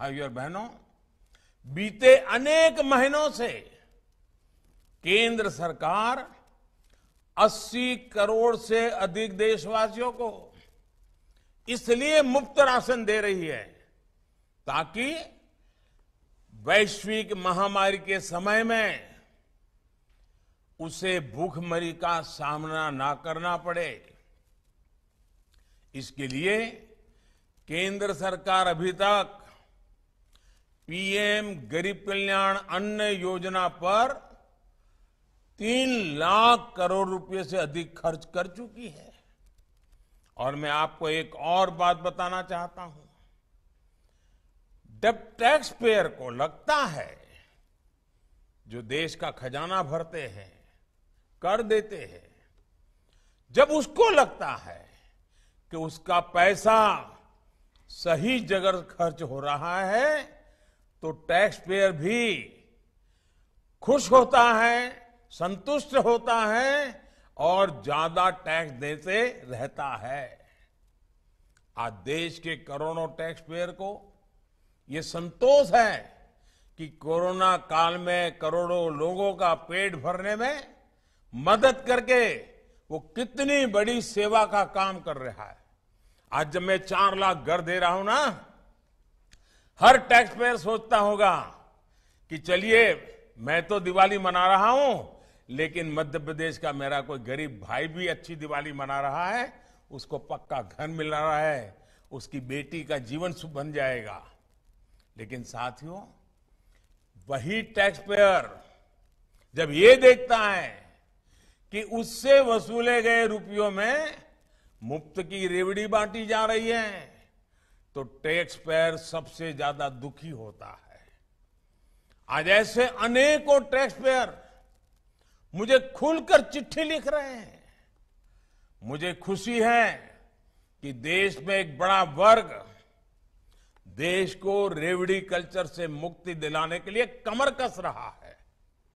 भाइयों और बहनों बीते अनेक महीनों से केंद्र सरकार 80 करोड़ से अधिक देशवासियों को इसलिए मुफ्त राशन दे रही है ताकि वैश्विक महामारी के समय में उसे भूखमरी का सामना ना करना पड़े इसके लिए केंद्र सरकार अभी तक पीएम गरीब कल्याण अन्न योजना पर तीन लाख करोड़ रुपए से अधिक खर्च कर चुकी है और मैं आपको एक और बात बताना चाहता हूं जब टैक्स पेयर को लगता है जो देश का खजाना भरते हैं कर देते हैं जब उसको लगता है कि उसका पैसा सही जगह खर्च हो रहा है तो टैक्स पेयर भी खुश होता है संतुष्ट होता है और ज्यादा टैक्स देते रहता है आज देश के करोड़ों टैक्स पेयर को यह संतोष है कि कोरोना काल में करोड़ों लोगों का पेट भरने में मदद करके वो कितनी बड़ी सेवा का काम कर रहा है आज जब मैं चार लाख घर दे रहा हूं ना हर टैक्स पेयर सोचता होगा कि चलिए मैं तो दिवाली मना रहा हूं लेकिन मध्य प्रदेश का मेरा कोई गरीब भाई भी अच्छी दिवाली मना रहा है उसको पक्का घर मिल रहा है उसकी बेटी का जीवन सुख बन जाएगा लेकिन साथियों वही टैक्स पेयर जब ये देखता है कि उससे वसूले गए रुपयों में मुफ्त की रेवड़ी बांटी जा रही है तो टैक्स पेयर सबसे ज्यादा दुखी होता है आज ऐसे अनेकों टैक्स पेयर मुझे खुलकर चिट्ठी लिख रहे हैं मुझे खुशी है कि देश में एक बड़ा वर्ग देश को रेवड़ी कल्चर से मुक्ति दिलाने के लिए कमर कस रहा है